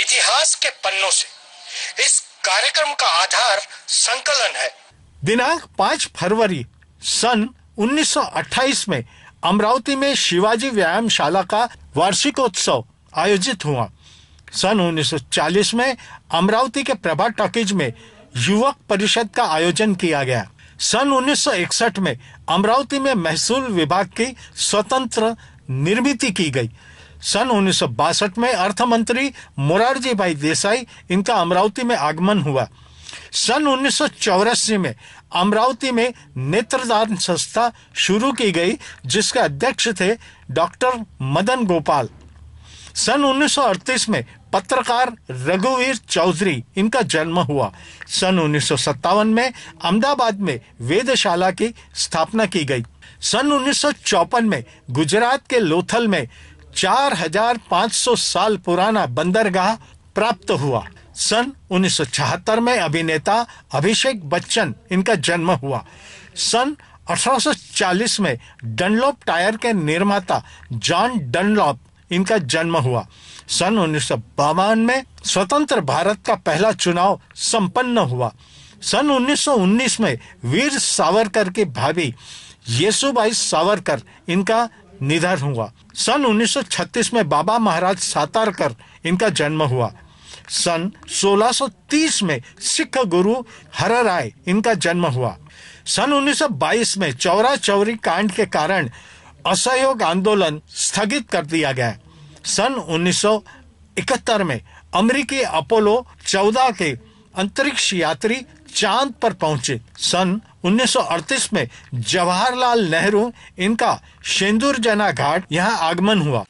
इतिहास के पन्नों से इस कार्यक्रम का आधार संकलन है दिनांक 5 फरवरी सन 1928 में अमरावती में शिवाजी व्यायाम शाला का वार्षिकोत्सव आयोजित हुआ सन 1940 में अमरावती के प्रभा टॉकीज में युवक परिषद का आयोजन किया गया सन 1961 में अमरावती में महसूल विभाग की स्वतंत्र निर्मित की गई सन उन्नीस में अर्थ मंत्री मुरारजी भाई देसाई इनका अमरावती में आगमन हुआ सन उन्नीस में अमरावती में नेत्रदान संस्था शुरू की गई जिसके अध्यक्ष थे डॉक्टर मदन गोपाल सन 1938 में पत्रकार रघुवीर चौधरी इनका जन्म हुआ सन उन्नीस में अहमदाबाद में वेदशाला की स्थापना की गई सन उन्नीस में गुजरात के लोथल में 4,500 साल पुराना बंदरगाह प्राप्त हुआ सन 1976 में अभिनेता अभिषेक बच्चन इनका जन्म हुआ सन 1840 में डनलॉप टायर के निर्माता जॉन डनलॉप इनका जन्म हुआ सन उन्नीस में स्वतंत्र भारत का पहला चुनाव संपन्न हुआ सन 1919 में वीर सावरकर की भाभी येसुबाई सावरकर इनका निधन हुआ सन 1936 में बाबा महाराज सातारकर इनका जन्म हुआ सन 1630 में सिख गुरु हर राय इनका जन्म हुआ सन 1922 में चौरा चौरी कांड के कारण असहयोग आंदोलन स्थगित कर दिया गया सन 1971 में अमेरिकी अपोलो 14 के अंतरिक्ष यात्री चांद पर पहुंचे सन 1938 में जवाहरलाल नेहरू इनका सिंदूर जना घाट यहाँ आगमन हुआ